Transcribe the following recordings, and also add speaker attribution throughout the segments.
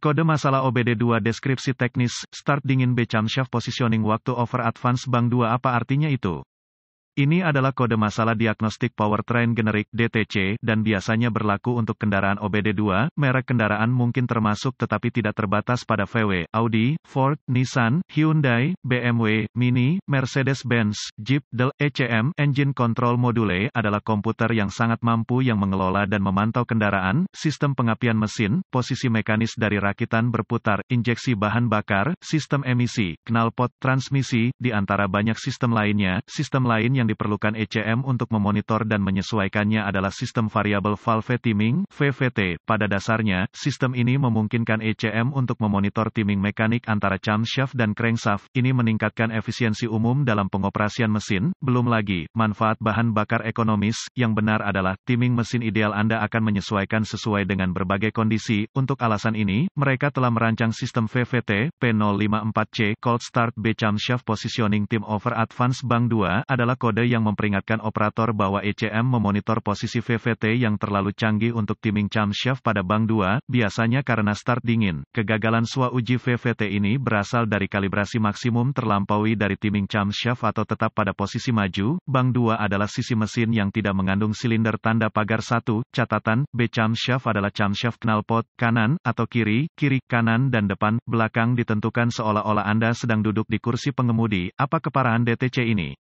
Speaker 1: Kode masalah OBD2 deskripsi teknis, start dingin B camshaft positioning waktu over advance bank 2 apa artinya itu? Ini adalah kode masalah diagnostik powertrain generik DTC dan biasanya berlaku untuk kendaraan OBD2, merek kendaraan mungkin termasuk tetapi tidak terbatas pada VW, Audi, Ford, Nissan, Hyundai, BMW, Mini, Mercedes-Benz, Jeep, Dell, ECM, Engine Control Module e adalah komputer yang sangat mampu yang mengelola dan memantau kendaraan, sistem pengapian mesin, posisi mekanis dari rakitan berputar, injeksi bahan bakar, sistem emisi, knalpot, transmisi, di antara banyak sistem lainnya, sistem lain yang diperlukan ECM untuk memonitor dan menyesuaikannya adalah sistem variabel valve timing (VVT). Pada dasarnya, sistem ini memungkinkan ECM untuk memonitor timing mekanik antara camshaft dan crankshaft. Ini meningkatkan efisiensi umum dalam pengoperasian mesin. Belum lagi, manfaat bahan bakar ekonomis yang benar adalah timing mesin ideal Anda akan menyesuaikan sesuai dengan berbagai kondisi. Untuk alasan ini, mereka telah merancang sistem VVT P054C Cold Start B Camshaft Positioning Team Over Advance Bank 2 adalah kode kode yang memperingatkan operator bahwa ECM memonitor posisi VVT yang terlalu canggih untuk timing shaft pada bank 2, biasanya karena start dingin. Kegagalan sua uji VVT ini berasal dari kalibrasi maksimum terlampaui dari timing shaft atau tetap pada posisi maju. Bank 2 adalah sisi mesin yang tidak mengandung silinder tanda pagar 1, catatan, B shaft adalah shaft knalpot, kanan, atau kiri, kiri, kanan dan depan, belakang ditentukan seolah-olah Anda sedang duduk di kursi pengemudi, apa keparahan DTC ini?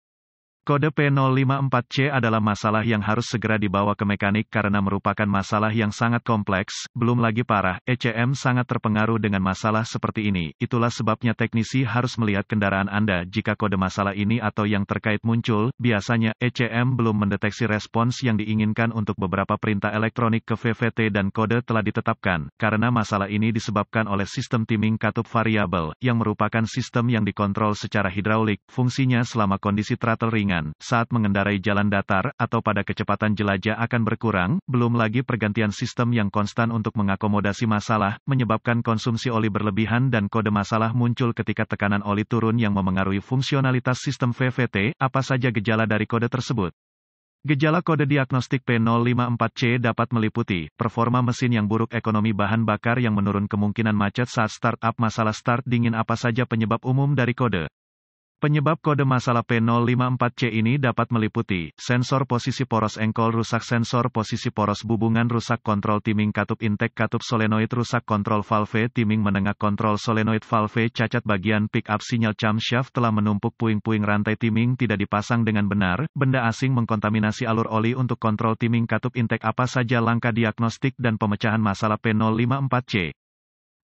Speaker 1: Kode P054C adalah masalah yang harus segera dibawa ke mekanik karena merupakan masalah yang sangat kompleks, belum lagi parah, ECM sangat terpengaruh dengan masalah seperti ini, itulah sebabnya teknisi harus melihat kendaraan Anda jika kode masalah ini atau yang terkait muncul, biasanya, ECM belum mendeteksi respons yang diinginkan untuk beberapa perintah elektronik ke VVT dan kode telah ditetapkan, karena masalah ini disebabkan oleh sistem timing katup variabel, yang merupakan sistem yang dikontrol secara hidraulik, fungsinya selama kondisi throttle ringan ringan, saat mengendarai jalan datar, atau pada kecepatan jelajah akan berkurang, belum lagi pergantian sistem yang konstan untuk mengakomodasi masalah, menyebabkan konsumsi oli berlebihan dan kode masalah muncul ketika tekanan oli turun yang memengaruhi fungsionalitas sistem VVT, apa saja gejala dari kode tersebut. Gejala kode diagnostik P054C dapat meliputi performa mesin yang buruk, ekonomi bahan bakar yang menurun, kemungkinan macet saat startup, masalah start dingin, apa saja penyebab umum dari kode. Penyebab kode masalah P054C ini dapat meliputi sensor posisi poros engkol rusak, sensor posisi poros bubungan rusak, kontrol timing katup intake katup solenoid rusak, kontrol valve timing menengah, kontrol solenoid valve cacat bagian pick up sinyal shaft telah menumpuk puing-puing rantai timing tidak dipasang dengan benar, benda asing mengkontaminasi alur oli untuk kontrol timing katup intake apa saja langkah diagnostik dan pemecahan masalah P054C.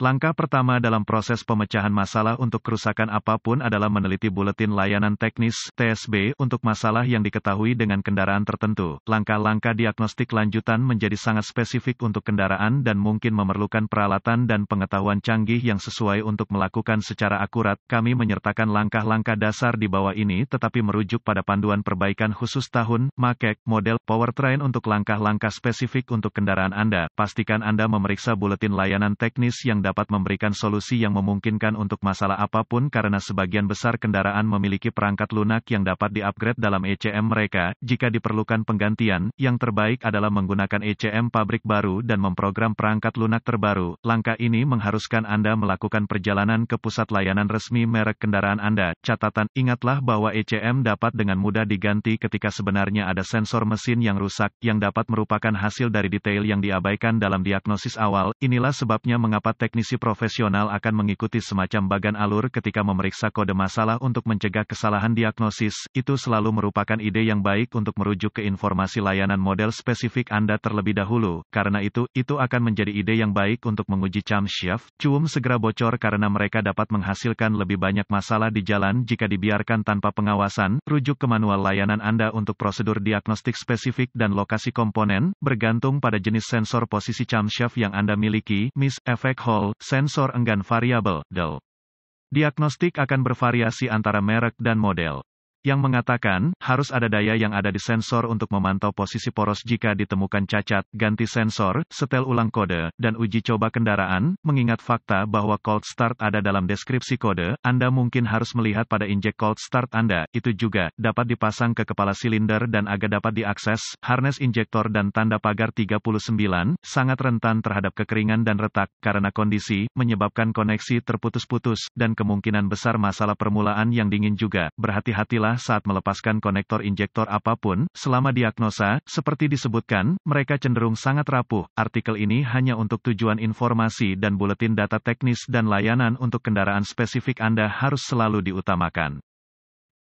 Speaker 1: Langkah pertama dalam proses pemecahan masalah untuk kerusakan apapun adalah meneliti buletin layanan teknis (TSB) untuk masalah yang diketahui dengan kendaraan tertentu. Langkah-langkah diagnostik lanjutan menjadi sangat spesifik untuk kendaraan dan mungkin memerlukan peralatan dan pengetahuan canggih yang sesuai untuk melakukan secara akurat. Kami menyertakan langkah-langkah dasar di bawah ini tetapi merujuk pada panduan perbaikan khusus tahun, makek, model, powertrain untuk langkah-langkah spesifik untuk kendaraan Anda. Pastikan Anda memeriksa buletin layanan teknis yang dapat dapat memberikan solusi yang memungkinkan untuk masalah apapun karena sebagian besar kendaraan memiliki perangkat lunak yang dapat diupgrade dalam ECM mereka. Jika diperlukan penggantian, yang terbaik adalah menggunakan ECM pabrik baru dan memprogram perangkat lunak terbaru. Langkah ini mengharuskan Anda melakukan perjalanan ke pusat layanan resmi merek kendaraan Anda. Catatan, ingatlah bahwa ECM dapat dengan mudah diganti ketika sebenarnya ada sensor mesin yang rusak, yang dapat merupakan hasil dari detail yang diabaikan dalam diagnosis awal. Inilah sebabnya mengapa teknis teknisi profesional akan mengikuti semacam bagan alur ketika memeriksa kode masalah untuk mencegah kesalahan diagnosis. Itu selalu merupakan ide yang baik untuk merujuk ke informasi layanan model spesifik Anda terlebih dahulu. Karena itu, itu akan menjadi ide yang baik untuk menguji camshaft. Cuum segera bocor karena mereka dapat menghasilkan lebih banyak masalah di jalan jika dibiarkan tanpa pengawasan. Rujuk ke manual layanan Anda untuk prosedur diagnostik spesifik dan lokasi komponen, bergantung pada jenis sensor posisi camshaft yang Anda miliki. Miss Effect Hall sensor enggan variabel, DEL. Diagnostik akan bervariasi antara merek dan model yang mengatakan harus ada daya yang ada di sensor untuk memantau posisi poros jika ditemukan cacat, ganti sensor, setel ulang kode, dan uji coba kendaraan, mengingat fakta bahwa cold start ada dalam deskripsi kode, Anda mungkin harus melihat pada injek cold start Anda, itu juga, dapat dipasang ke kepala silinder dan agak dapat diakses, harness injektor dan tanda pagar 39, sangat rentan terhadap kekeringan dan retak, karena kondisi, menyebabkan koneksi terputus-putus, dan kemungkinan besar masalah permulaan yang dingin juga, berhati-hatilah saat melepaskan konektor injektor apapun, selama diagnosa, seperti disebutkan, mereka cenderung sangat rapuh. Artikel ini hanya untuk tujuan informasi dan buletin data teknis dan layanan untuk kendaraan spesifik Anda harus selalu diutamakan.